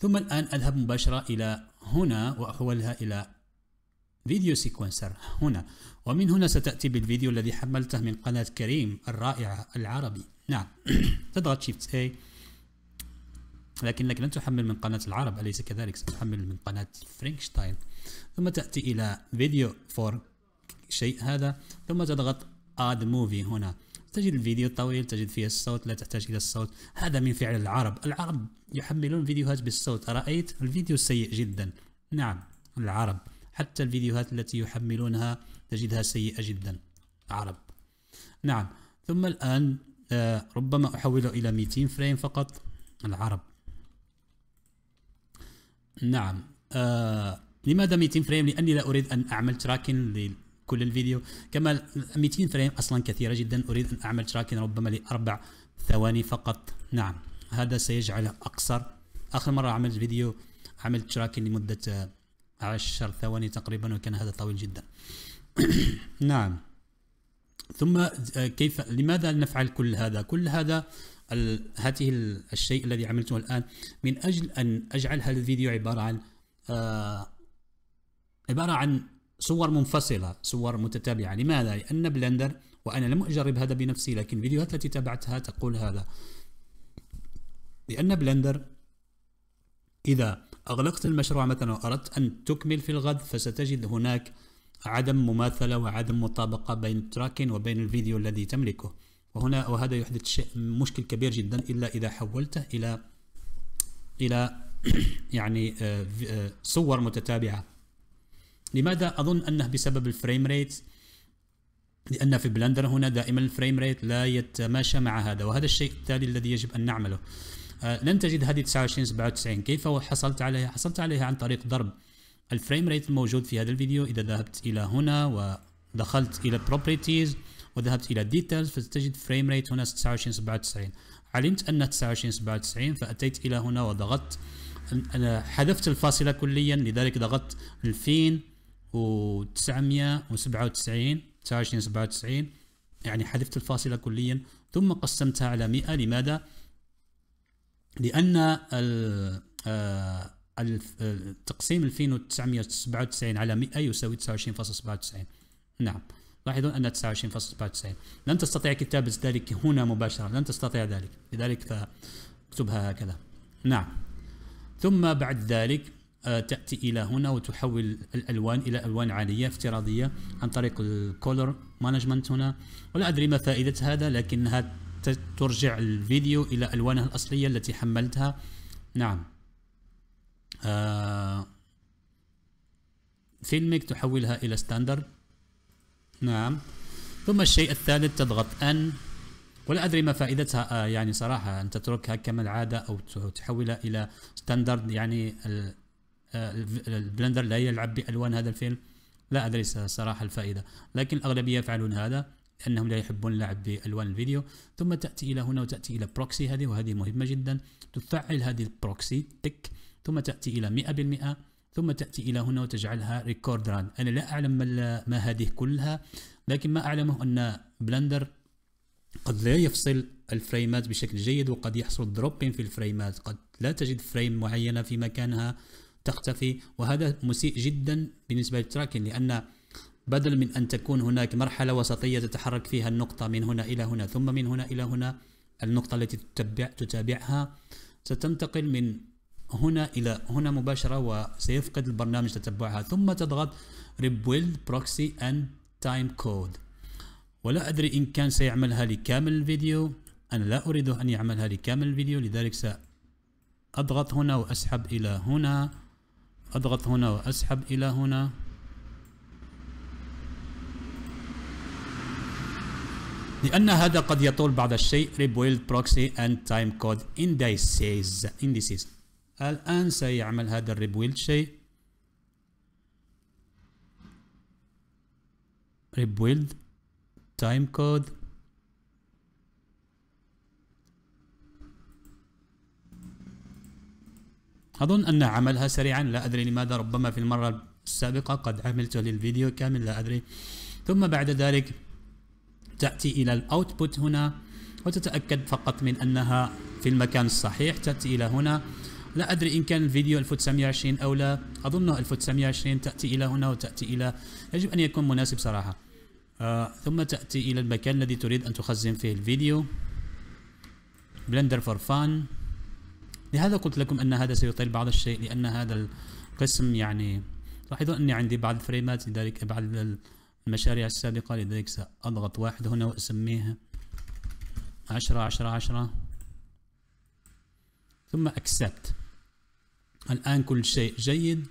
ثم الآن أذهب مباشرة إلى هنا وأحولها إلى فيديو سيكونسر هنا ومن هنا ستأتي بالفيديو الذي حملته من قناة كريم الرائعة العربي نعم تضغط شيفت A لكنك لن تحمل من قناة العرب أليس كذلك ستحمل من قناة فرينكشتاين ثم تأتي إلى فيديو فور شيء هذا ثم تضغط اد موفي هنا تجد الفيديو طويل تجد فيه الصوت لا تحتاج إلى الصوت هذا من فعل العرب العرب يحملون فيديوهات بالصوت أرأيت الفيديو سيء جدا نعم العرب حتى الفيديوهات التي يحملونها تجدها سيئة جدا عرب نعم ثم الآن آه، ربما أحوله إلى 200 فريم فقط العرب نعم آه لماذا 200 فريم؟ لأني لا أريد أن أعمل تراكن كل الفيديو كما 200 فريم اصلا كثيره جدا اريد ان اعمل تراكن ربما لاربع ثواني فقط نعم هذا سيجعل اقصر اخر مره عملت فيديو عملت تراكن لمده 10 ثواني تقريبا وكان هذا طويل جدا نعم ثم كيف لماذا نفعل كل هذا كل هذا هذه الشيء الذي عملته الآن من أجل أن أجعل هذا الفيديو عبارة عن آه عبارة عن صور منفصلة صور متتابعة لماذا؟ لأن بلندر وأنا لم أجرب هذا بنفسي لكن الفيديوهات التي تابعتها تقول هذا لأن بلندر إذا أغلقت المشروع مثلا وأردت أن تكمل في الغد فستجد هناك عدم مماثلة وعدم مطابقة بين التراكن وبين الفيديو الذي تملكه وهنا وهذا يحدث شيء مشكل كبير جدا إلا إذا حولته إلى إلى يعني آه، آه، صور متتابعة لماذا اظن انه بسبب الفريم ريت لان في بلندر هنا دائما الفريم ريت لا يتماشى مع هذا وهذا الشيء التالي الذي يجب ان نعمله آه لن تجد هذه 29 97 كيف حصلت عليها حصلت عليها عن طريق ضرب الفريم ريت الموجود في هذا الفيديو اذا ذهبت الى هنا ودخلت الى بروبرتيز وذهبت الى ديتيلز فتجد فريم ريت هنا 29 97 علمت ان 29 97 فاتيت الى هنا وضغطت حذفت الفاصله كليا لذلك ضغطت الفين و997 2997 يعني حذفت الفاصلة كليا ثم قسمتها على 100 لماذا؟ لأن آه، تقسيم 2997 على 100 يساوي 29.97 نعم لاحظون أن 29.97 لن تستطيع كتابة ذلك هنا مباشرة لن تستطيع ذلك لذلك فاكتبها هكذا نعم ثم بعد ذلك آه، تأتي إلى هنا وتحول الألوان إلى ألوان عادية افتراضية عن طريق الكولر مانجمنت هنا ولا أدري ما فائدة هذا لكنها ترجع الفيديو إلى ألوانها الأصلية التي حملتها نعم آه فيلمك تحولها إلى ستاندرد نعم ثم الشيء الثالث تضغط أن ولا أدري ما فائدتها آه يعني صراحة أن تتركها كما العادة أو تحولها إلى ستاندرد يعني آه، البلندر لا يلعب بالوان هذا الفيلم لا ادري صراحه الفائده لكن الاغلبيه يفعلون هذا لانهم لا يحبون اللعب بالوان الفيديو ثم تاتي الى هنا وتاتي الى بروكسي هذه وهذه مهمه جدا تفعل هذه البروكسي تك ثم تاتي الى 100% ثم تاتي الى هنا وتجعلها ريكورد ران انا لا اعلم ما, ما هذه كلها لكن ما اعلمه ان بلندر قد لا يفصل الفريمات بشكل جيد وقد يحصل دروبين في الفريمات قد لا تجد فريم معينة في مكانها تختفي وهذا مسيء جدا بالنسبة للتراكن لأن بدل من أن تكون هناك مرحلة وسطية تتحرك فيها النقطة من هنا إلى هنا ثم من هنا إلى هنا النقطة التي تتبع تتابعها ستنتقل من هنا إلى هنا مباشرة وسيفقد البرنامج تتبعها ثم تضغط rebuild proxy and time code ولا أدري إن كان سيعملها لكامل الفيديو أنا لا أريد أن يعملها لكامل الفيديو لذلك سأضغط هنا وأسحب إلى هنا أضغط هنا وأسحب إلى هنا لأن هذا قد يطول بعض الشيء rebuild proxy and time code indices indices الآن سيعمل هذا Rebuild شيء rebuild time code أظن أن عملها سريعا لا أدري لماذا ربما في المرة السابقة قد عملت للفيديو كامل لا أدري ثم بعد ذلك تأتي إلى الأوتبوت هنا وتتأكد فقط من أنها في المكان الصحيح تأتي إلى هنا لا أدري إن كان الفيديو 1920 أو لا أظنه 1920 تأتي إلى هنا وتأتي إلى يجب أن يكون مناسب صراحة آه ثم تأتي إلى المكان الذي تريد أن تخزن فيه الفيديو بلندر فور فان لهذا قلت لكم أن هذا سيطيل بعض الشيء لأن هذا القسم يعني لاحظوا أني عندي بعض الفريمات لذلك بعض المشاريع السابقة لذلك سأضغط واحد هنا وأسميه 10 10 10 ثم أكسبت الآن كل شيء جيد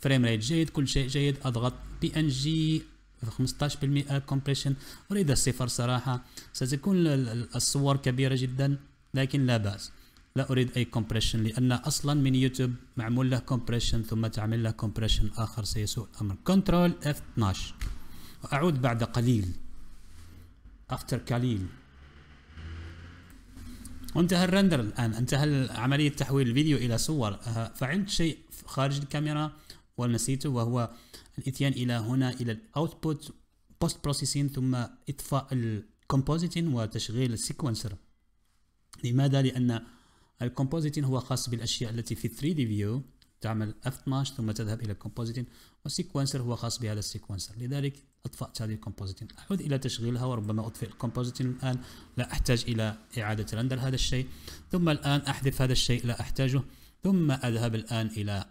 فريم ريت جيد كل شيء جيد أضغط بي إن جي 15% كومبريشن أريد الصفر صراحة ستكون الصور كبيرة جدا لكن لا بأس لا اريد اي كومبريشن لان اصلا من يوتيوب معمول له كومبريشن ثم تعمل له كومبريشن اخر سيسوء الامر كنترول اف 12 واعود بعد قليل افتر قليل وانتهى الرندر الان انتهى عمليه تحويل الفيديو الى صور فعلت شيء خارج الكاميرا ونسيته وهو الاتيان الى هنا الى الاوتبوت بوست بروسيسين ثم اطفاء الكومبوزيتين وتشغيل السيكونسر لماذا لان الكومبوزيتين هو خاص بالأشياء التي في 3 دي فيو تعمل F12 ثم تذهب إلى الكومبوزيتين والسيكونسر هو خاص بهذا السيكونسر لذلك أطفأت هذه الكومبوزيتين أعود إلى تشغيلها وربما أطفئ الكومبوزيتين الآن لا أحتاج إلى إعادة رندر هذا الشيء ثم الآن أحذف هذا الشيء لا أحتاجه ثم أذهب الآن إلى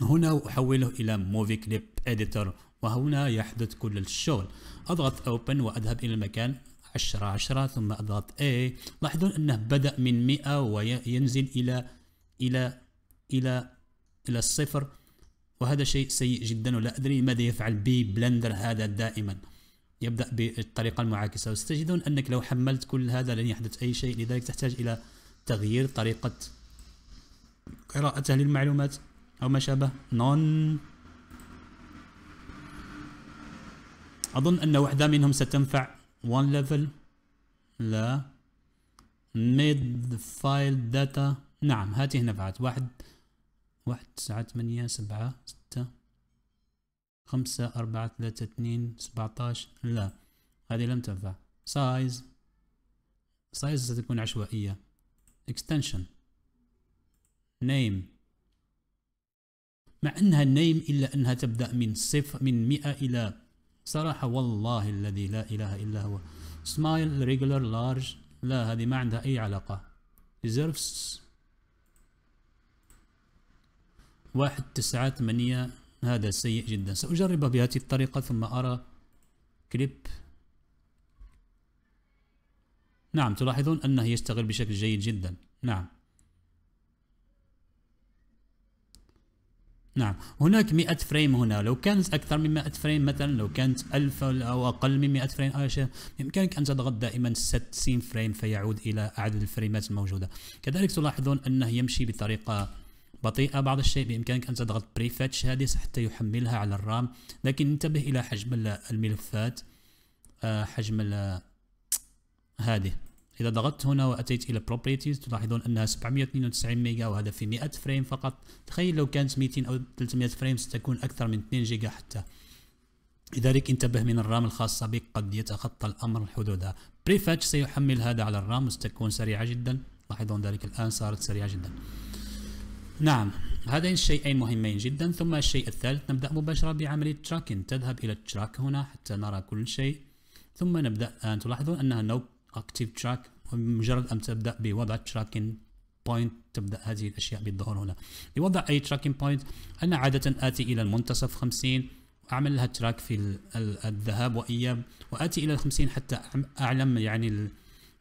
هنا وأحوله إلى موفي كليب إديتور وهنا يحدث كل الشغل أضغط أوبن وأذهب إلى المكان 10 10 ثم اضغط A لاحظون انه بدأ من 100 وينزل الى الى الى الى الصفر وهذا شيء سيء جدا ولا ادري ماذا يفعل ببلندر هذا دائما يبدأ بالطريقة المعاكسة وستجدون انك لو حملت كل هذا لن يحدث اي شيء لذلك تحتاج الى تغيير طريقة قراءته للمعلومات او ما شابه نون اظن ان واحدة منهم ستنفع one level لا mid file data نعم هاتي هنا بعد واحد واحد تسعة ثمانية سبعة ستة خمسة أربعة ثلاثة اثنين سبعتاش لا هذه لم تنفع size size ستكون عشوائية extension name مع أنها name إلا أنها تبدأ من صفر من مئة إلى بصراحه والله الذي لا اله الا هو سمايل ريجولار لارج لا هذه ما عندها اي علاقه ديزيرفز واحد تسعة ثمانية هذا سيء جدا سأجربه بهذه الطريقة ثم أرى كليب نعم تلاحظون أنه يشتغل بشكل جيد جدا نعم نعم هناك 100 فريم هنا لو كانت أكثر من 100 فريم مثلا لو كانت 1000 أو أقل من 100 فريم أو شيء يمكنك أن تضغط دائما 60 فريم فيعود إلى عدد الفريمات الموجودة كذلك تلاحظون أنه يمشي بطريقة بطيئة بعض الشيء بإمكانك أن تضغط بريفتش هذه حتى يحملها على الرام لكن انتبه إلى حجم الملفات آه، حجم هذه إذا ضغطت هنا وأتيت إلى بروبرتيز تلاحظون أنها 792 ميجا وهذا في 100 فريم فقط تخيل لو كانت 200 أو 300 فريم ستكون أكثر من 2 جيجا حتى لذلك انتبه من الرام الخاصة بك قد يتخطى الأمر حدودها بريفاتش سيحمل هذا على الرام وستكون سريعة جدا لاحظون ذلك الآن صارت سريعة جدا نعم هذين الشيئين مهمين جدا ثم الشيء الثالث نبدأ مباشرة بعملية تراكن تذهب إلى التراك هنا حتى نرى كل شيء ثم نبدأ الآن آه، تلاحظون أنها نوب اكتيف تراك مجرد أن تبدأ بوضع تراكن بوينت تبدأ هذه الأشياء بالظهور هنا لوضع أي تراكن بوينت أنا عادة آتي إلى المنتصف 50 أعمل لها تراك في الذهاب وإياب وآتي إلى 50 حتى أعلم يعني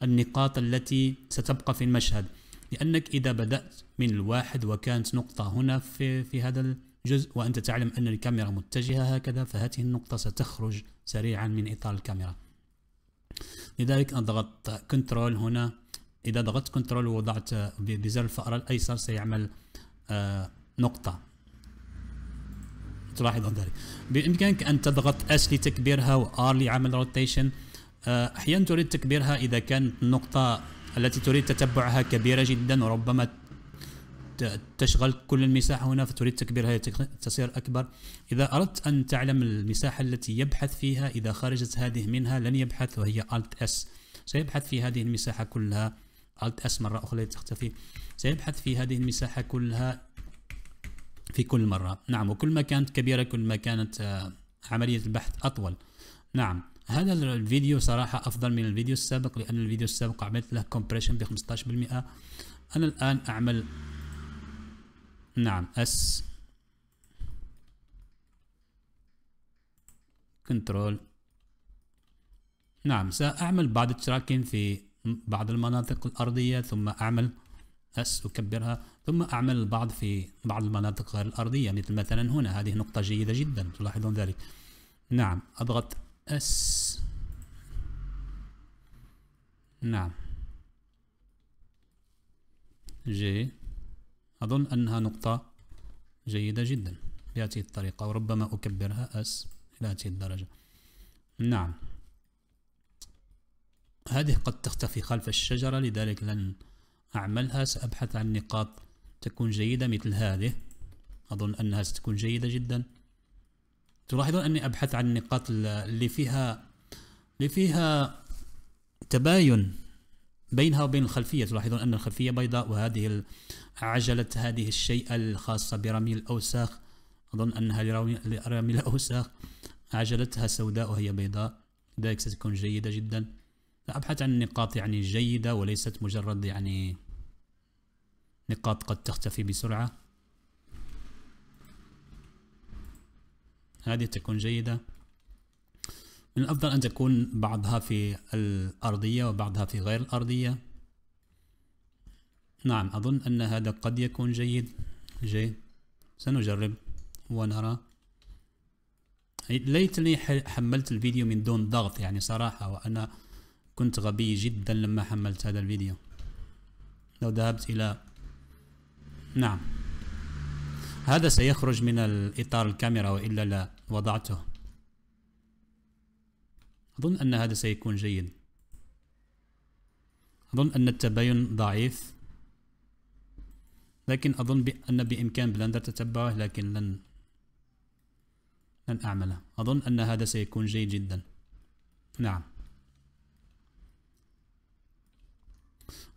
النقاط التي ستبقى في المشهد لأنك إذا بدأت من الواحد وكانت نقطة هنا في, في هذا الجزء وأنت تعلم أن الكاميرا متجهة هكذا فهذه النقطة ستخرج سريعا من إطار الكاميرا لذلك أضغط كنترول هنا إذا ضغطت كنترول ووضعت بزر الفأرة الأيسر سيعمل آه، نقطة تلاحظ ذلك بإمكانك أن تضغط اس لتكبيرها و لعمل روتيشن آه، أحيانا تريد تكبيرها إذا كانت النقطة التي تريد تتبعها كبيرة جدا وربما تشغل كل المساحة هنا فتريد تكبيرها تصير أكبر إذا أردت أن تعلم المساحة التي يبحث فيها إذا خرجت هذه منها لن يبحث وهي Alt S سيبحث في هذه المساحة كلها Alt S مرة أخرى لتختفي سيبحث في هذه المساحة كلها في كل مرة نعم وكل ما كانت كبيرة كل ما كانت آه، عملية البحث أطول نعم هذا الفيديو صراحة أفضل من الفيديو السابق لأن الفيديو السابق عملت له كومبريشن ب 15% أنا الآن أعمل نعم اس كنترول نعم سأعمل بعض التراكن في بعض المناطق الأرضية ثم أعمل اس أكبرها ثم أعمل البعض في بعض المناطق غير الأرضية مثل مثلا هنا هذه نقطة جيدة جدا تلاحظون ذلك نعم أضغط اس نعم جي أظن أنها نقطة جيدة جدا بهذه الطريقة وربما أكبرها أس إلى هذه الدرجة نعم هذه قد تختفي خلف الشجرة لذلك لن أعملها سأبحث عن نقاط تكون جيدة مثل هذه أظن أنها ستكون جيدة جدا تلاحظون أني أبحث عن النقاط اللي فيها اللي فيها تباين بينها وبين الخلفية تلاحظون أن الخلفية بيضاء وهذه عجلة هذه الشيء الخاصة برمي الأوساخ أظن أنها لرمي الأوساخ عجلتها سوداء وهي بيضاء ذلك ستكون جيدة جدا فأبحث عن نقاط يعني جيدة وليست مجرد يعني نقاط قد تختفي بسرعة هذه تكون جيدة من الأفضل أن تكون بعضها في الأرضية وبعضها في غير الأرضية نعم أظن أن هذا قد يكون جيد جي سنجرب ونرى ليتني حملت الفيديو من دون ضغط يعني صراحة وأنا كنت غبي جدا لما حملت هذا الفيديو لو ذهبت إلى نعم هذا سيخرج من الإطار الكاميرا وإلا لا وضعته أظن أن هذا سيكون جيد أظن أن التباين ضعيف لكن أظن أن بإمكان بلندر تتبعه لكن لن لن أعمله أظن أن هذا سيكون جيد جدا نعم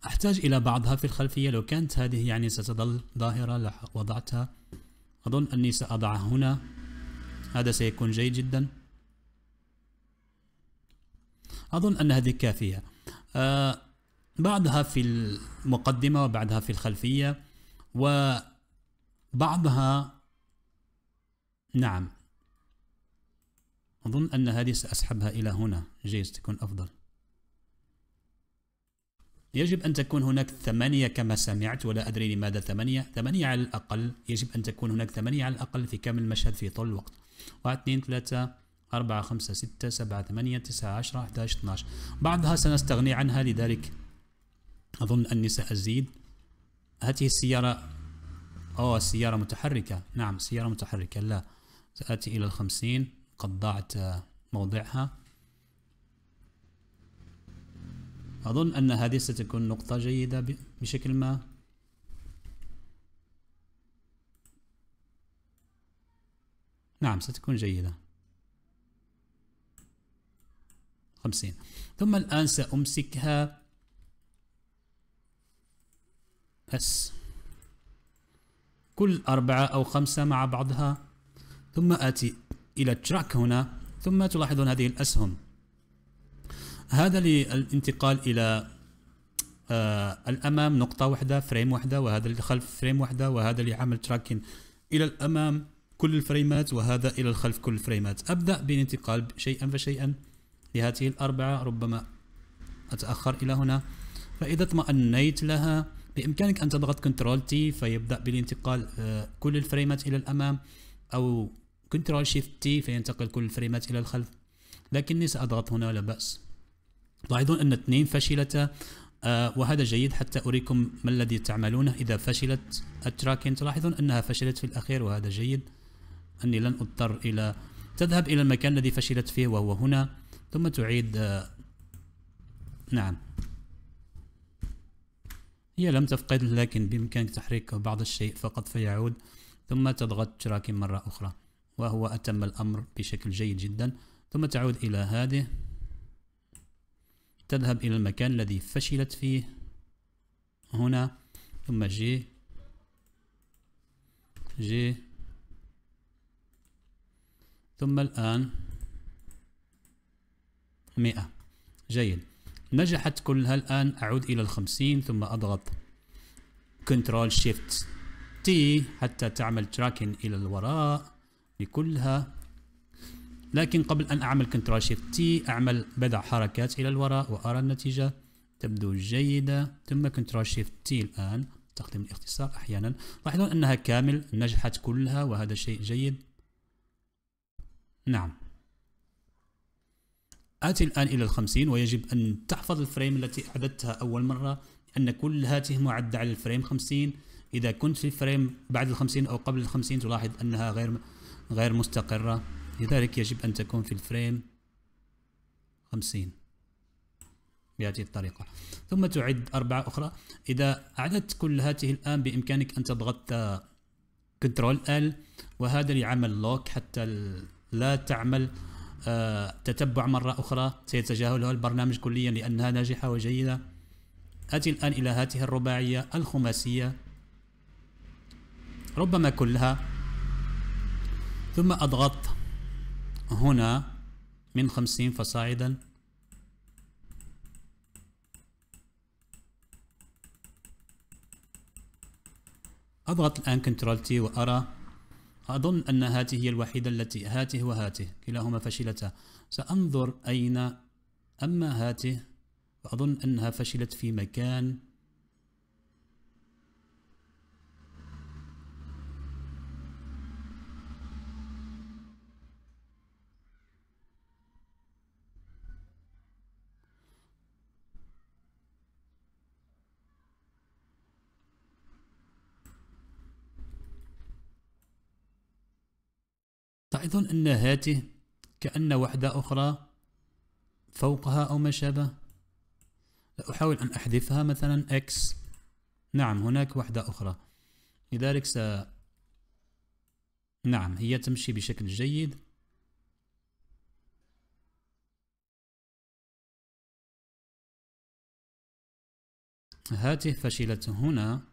أحتاج إلى بعضها في الخلفية لو كانت هذه يعني ستظل ظاهرة لو وضعتها أظن أني سأضعها هنا هذا سيكون جيد جدا أظن أن هذه كافية آه بعضها في المقدمة وبعدها في الخلفية وبعضها نعم أظن أن هذه سأسحبها إلى هنا جيز تكون أفضل يجب أن تكون هناك ثمانية كما سمعت ولا أدري لماذا ثمانية ثمانية على الأقل يجب أن تكون هناك ثمانية على الأقل في كامل المشهد في طول الوقت واحد اثنين ثلاثة 4 5 6 7 8 9 10 11 12 بعضها سنستغني عنها لذلك أظن أني سأزيد هذه السيارة أو السيارة متحركة نعم سيارة متحركة لا سآتي إلى الخمسين قد ضاعت موضعها أظن أن هذه ستكون نقطة جيدة بشكل ما نعم ستكون جيدة 50 ثم الآن سأمسكها أس كل أربعة أو خمسة مع بعضها ثم آتي إلى تراك هنا ثم تلاحظون هذه الأسهم هذا للانتقال إلى آه الأمام نقطة واحدة فريم واحدة وهذا للخلف فريم واحدة وهذا لعمل تراكين إلى الأمام كل الفريمات وهذا إلى الخلف كل الفريمات أبدأ بالانتقال شيئا فشيئا لهذه الأربعة ربما أتأخر إلى هنا فإذا اطمأنيت لها بإمكانك أن تضغط كنترول تي فيبدأ بالانتقال آه، كل الفريمات إلى الأمام أو كنترول شيفت تي فينتقل كل الفريمات إلى الخلف لكني سأضغط هنا لا بأس تلاحظون أن اثنين فشلتا آه، وهذا جيد حتى أريكم ما الذي تعملونه إذا فشلت التراكين تلاحظون أنها فشلت في الأخير وهذا جيد أني لن أضطر إلى تذهب إلى المكان الذي فشلت فيه وهو هنا ثم تعيد نعم هي لم تفقد لكن بإمكانك تحريك بعض الشيء فقط فيعود ثم تضغط تراكم مرة أخرى وهو أتم الأمر بشكل جيد جدا ثم تعود إلى هذه تذهب إلى المكان الذي فشلت فيه هنا ثم جي جي ثم الآن 100 جيد نجحت كلها الآن أعود إلى الخمسين ثم أضغط كنترول شيفت تي حتى تعمل تراكن إلى الوراء لكلها لكن قبل أن أعمل كنترول شيفت تي أعمل بضع حركات إلى الوراء وأرى النتيجة تبدو جيدة ثم كنترول شيفت تي الآن تخدم الاختصار أحيانا لاحظون أنها كامل نجحت كلها وهذا شيء جيد نعم آت الآن إلى الخمسين ويجب أن تحفظ الفريم التي أعددتها أول مرة أن كل هاته معدة على الفريم خمسين إذا كنت في فريم بعد الخمسين أو قبل الخمسين تلاحظ أنها غير غير مستقرة لذلك يجب أن تكون في الفريم خمسين بهذه الطريقة ثم تعد أربعة أخرى إذا أعددت كل هاته الآن بإمكانك أن تضغط كنترول ال وهذا لعمل لوك حتى لا تعمل آه، تتبع مرة أخرى سيتجاهلها البرنامج كليا لأنها ناجحة وجيدة أتي الآن إلى هاته الرباعية الخماسية ربما كلها ثم أضغط هنا من خمسين فصاعدا أضغط الآن كنترول تي وأرى أظن أن هاته هي الوحيدة التي هاته وهاته كلاهما فشلتا سأنظر أين أما هاته فأظن أنها فشلت في مكان تظن أن هاته كأن وحدة أخرى فوقها أو ما شابه أحاول أن أحذفها مثلا X نعم هناك وحدة أخرى لذلك س نعم هي تمشي بشكل جيد هاته فشلت هنا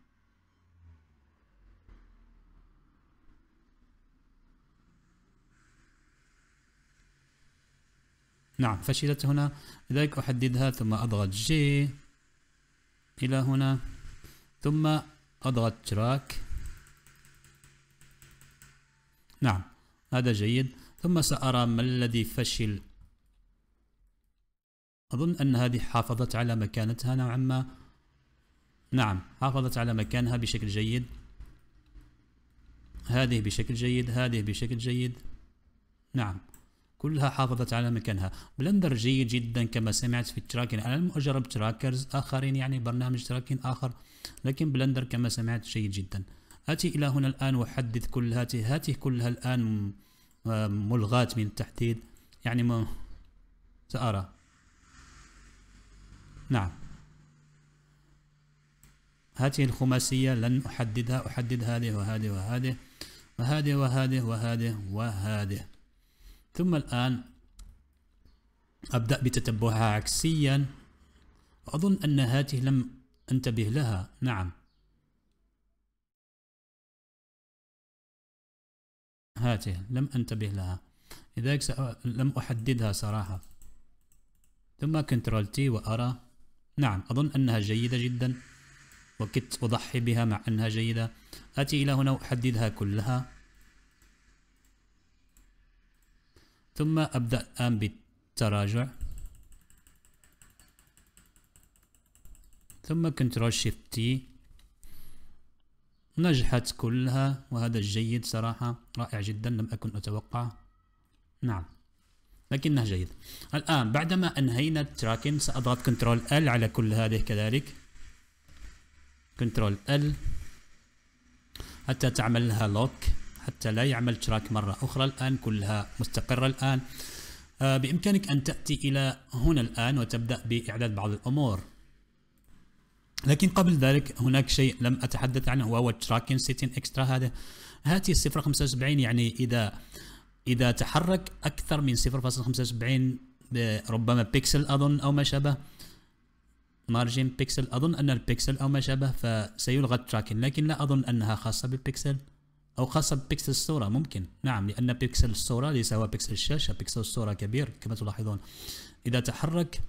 نعم فشلت هنا لذلك أحددها ثم أضغط جي إلى هنا ثم أضغط تراك نعم هذا جيد ثم سأرى ما الذي فشل أظن أن هذه حافظت على مكانتها نوعا ما نعم حافظت على مكانها بشكل جيد هذه بشكل جيد هذه بشكل جيد نعم كلها حافظت على مكانها بلندر جيد جدا كما سمعت في التراكين أنا أجرب تراكرز آخرين يعني برنامج تراكين آخر لكن بلندر كما سمعت جيد جدا أتي إلى هنا الآن وحدث كل هاته هاته كلها الآن آه، ملغات من التحديد يعني ما سأرى نعم هاته الخماسية لن أحددها أحدد هذه وهذه وهذه وهذه وهذه وهذه وهذه ثم الآن أبدأ بتتبعها عكسيا وأظن أن هذه لم أنتبه لها نعم هاته لم أنتبه لها لذلك سأ... لم أحددها صراحة ثم كنترول تي وأرى نعم أظن أنها جيدة جدا وكدت أضحي بها مع أنها جيدة آتي إلى هنا وأحددها كلها ثم أبدأ الآن بالتراجع ثم كنترول شيفت تي نجحت كلها وهذا جيد صراحة رائع جدا لم أكن أتوقع نعم لكنه جيد الآن بعدما أنهينا التراكن سأضغط كنترول ال على كل هذه كذلك كنترول ال حتى تعمل لها لوك حتى لا يعمل تراك مرة أخرى الآن كلها مستقرة الآن آه، بإمكانك أن تأتي إلى هنا الآن وتبدأ بإعداد بعض الأمور لكن قبل ذلك هناك شيء لم أتحدث عنه وهو التراكين سيتين اكسترا هذا هاتي 0.75 يعني إذا إذا تحرك أكثر من 0.75 ربما بيكسل أظن أو ما شابه مارجين بيكسل أظن أن البيكسل أو ما شابه فسيلغى التراكين لكن لا أظن أنها خاصة بالبيكسل او خاصه ببيكسل الصوره ممكن نعم لان بيكسل الصوره ليس هو بيكسل الشاشه بيكسل الصوره كبير كما تلاحظون اذا تحرك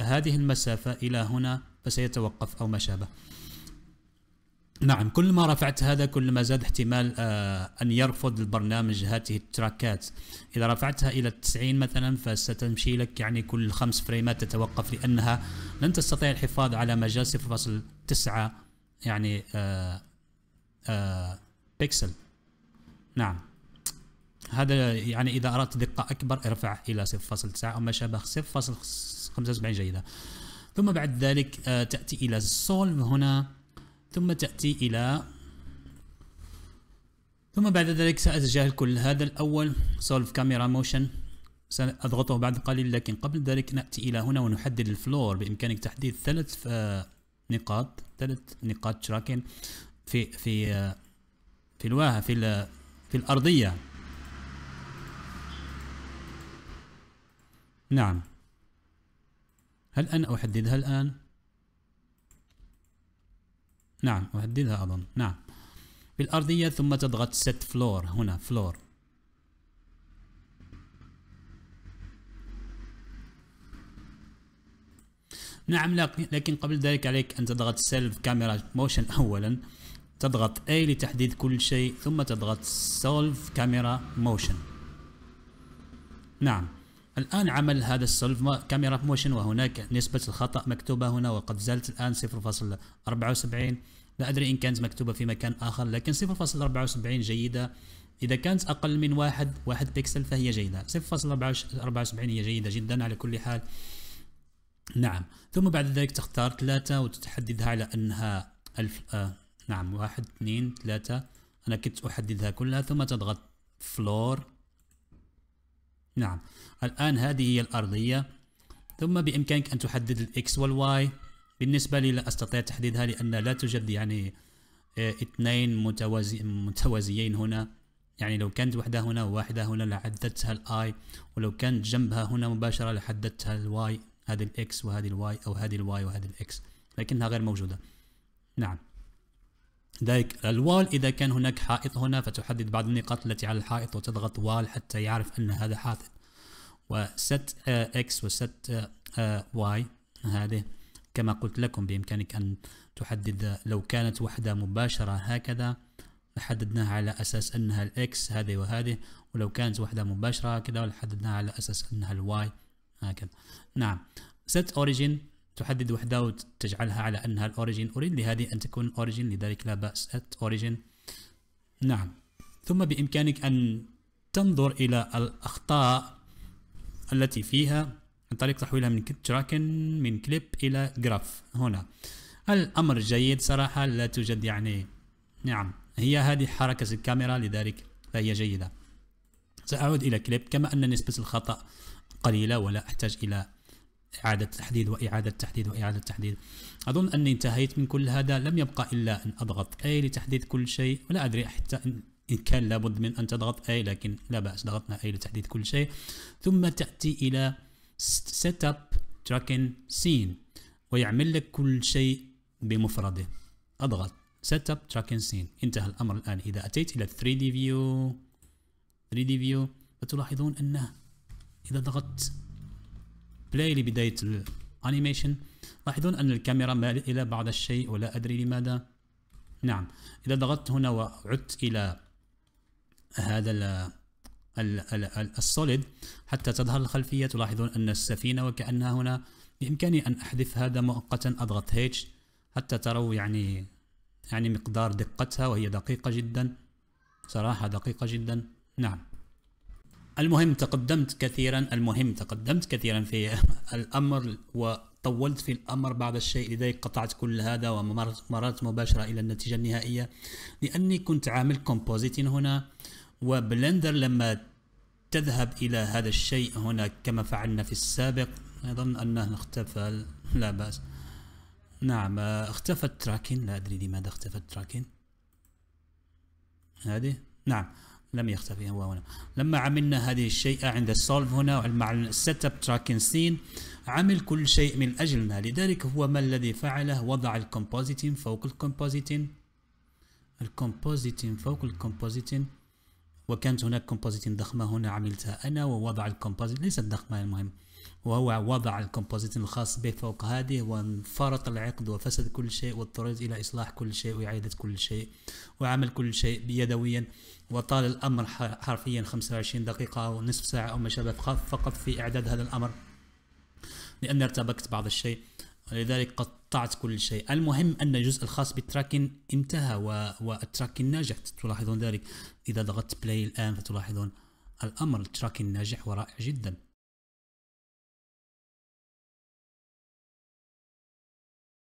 هذه المسافه الى هنا فسيتوقف او ما شابه نعم كل ما رفعت هذا كل ما زاد احتمال آه أن يرفض البرنامج هذه التراكات إذا رفعتها إلى 90 مثلا فستمشي لك يعني كل خمس فريمات تتوقف لأنها لن تستطيع الحفاظ على مجال 0.9 يعني آه آه بيكسل نعم هذا يعني إذا أردت دقة أكبر ارفع إلى 0.9 أو ما شابه 0.75 جيدة ثم بعد ذلك آه، تأتي إلى السولف هنا ثم تأتي إلى ثم بعد ذلك سأتجاهل كل هذا الأول سولف كاميرا موشن سأضغطه بعد قليل لكن قبل ذلك نأتي إلى هنا ونحدد الفلور بإمكانك تحديد ثلاث آه، نقاط ثلاث نقاط تراكن في في آه، في الواه في في الأرضية نعم هل أنا أحددها الآن؟ نعم أحددها أظن نعم في الأرضية ثم تضغط set floor هنا floor نعم لكن قبل ذلك عليك أن تضغط سيلف كاميرا موشن أولا تضغط A لتحديد كل شيء ثم تضغط Solve Camera Motion نعم الآن عمل هذا السولف كاميرا موشن وهناك نسبة الخطأ مكتوبة هنا وقد زالت الآن 0.74 لا أدري إن كانت مكتوبة في مكان آخر لكن 0.74 جيدة إذا كانت أقل من واحد واحد بكسل فهي جيدة 0.74 هي جيدة جدا على كل حال نعم ثم بعد ذلك تختار ثلاثة وتحددها على أنها ألف آه نعم واحد اثنين ثلاثة أنا كنت أحددها كلها ثم تضغط فلور نعم الآن هذه هي الأرضية ثم بإمكانك أن تحدد الإكس والواي بالنسبة لي لا أستطيع تحديدها لأن لا توجد يعني آه، اثنين متوازي متوازيين هنا يعني لو كانت وحدة هنا وواحدة هنا لحددتها الاي ولو كانت جنبها هنا مباشرة لحددتها الواي هذه الاكس وهذه الواي أو هذه الواي وهذه الاكس لكنها غير موجودة نعم ذلك الوال إذا كان هناك حائط هنا فتحدد بعض النقاط التي على الحائط وتضغط وال حتى يعرف أن هذا حائط وست اكس وست واي هذه كما قلت لكم بإمكانك أن تحدد لو كانت وحدة مباشرة هكذا حددناها على أساس أنها الإكس هذه وهذه ولو كانت وحدة مباشرة هكذا حددناها على أساس أنها الواي هكذا نعم set origin تحدد وحده وتجعلها على انها الاوريجين اريد لهذه ان تكون اوريجين لذلك لا باس at origin نعم ثم بامكانك ان تنظر الى الاخطاء التي فيها عن طريق تحويلها من تراكن من كليب الى جراف هنا الامر جيد صراحه لا توجد يعني نعم هي هذه حركه الكاميرا لذلك فهي جيده ساعود الى كليب كما ان نسبه الخطا قليله ولا احتاج الى إعادة تحديد وإعادة تحديد وإعادة تحديد أظن أني انتهيت من كل هذا لم يبقى إلا أن أضغط A لتحديد كل شيء ولا أدري حتى إن كان لابد من أن تضغط A لكن لا بأس ضغطنا A لتحديد كل شيء ثم تأتي إلى Setup Tracking Scene ويعمل لك كل شيء بمفرده أضغط Setup Tracking Scene انتهى الأمر الآن إذا أتيت إلى 3D View 3D View فتلاحظون أنه إذا ضغطت بلاي لبداية الانيميشن لاحظون ان الكاميرا مالت الى بعض الشيء ولا ادري لماذا نعم اذا ضغطت هنا وعدت الى هذا السوليد حتى تظهر الخلفية تلاحظون أن السفينة وكأنها هنا بإمكاني أن أحذف هذا مؤقتا أضغط H حتى تروا يعني يعني مقدار دقتها وهي دقيقة جدا صراحة دقيقة جدا نعم المهم تقدمت كثيرا المهم تقدمت كثيرا في الأمر وطولت في الأمر بعض الشيء لذلك قطعت كل هذا ومررت مباشرة إلى النتيجة النهائية لأني كنت عامل كومبوزيتين هنا وبلندر لما تذهب إلى هذا الشيء هنا كما فعلنا في السابق أظن أنه اختفى لا بأس نعم اختفى تراكن لا أدري لماذا اختفى تراكن هذه نعم لم يختفي هو هنا لما عملنا هذه الشيء عند السولف هنا مع السيت اب تراكن سين عمل كل شيء من أجلنا لذلك هو ما الذي فعله وضع الكومبوزيتين فوق الكومبوزيتين الكومبوزيتين فوق الكومبوزيتين وكانت هناك كومبوزيتين ضخمة هنا عملتها أنا ووضع الكومبوزيت ليست ضخمة المهم وهو وضع الكومبوزيت الخاص به فوق هذه وانفرط العقد وفسد كل شيء واضطريت إلى إصلاح كل شيء وإعادة كل شيء وعمل كل شيء بيدويا وطال الأمر حرفيا 25 دقيقة أو نصف ساعة أو ما شابه فقط في إعداد هذا الأمر لأن ارتبكت بعض الشيء ولذلك قطعت كل شيء المهم أن الجزء الخاص بالتراكن انتهى و... والتراكن ناجح تلاحظون ذلك إذا ضغطت بلاي الآن فتلاحظون الأمر التراكن ناجح ورائع جدا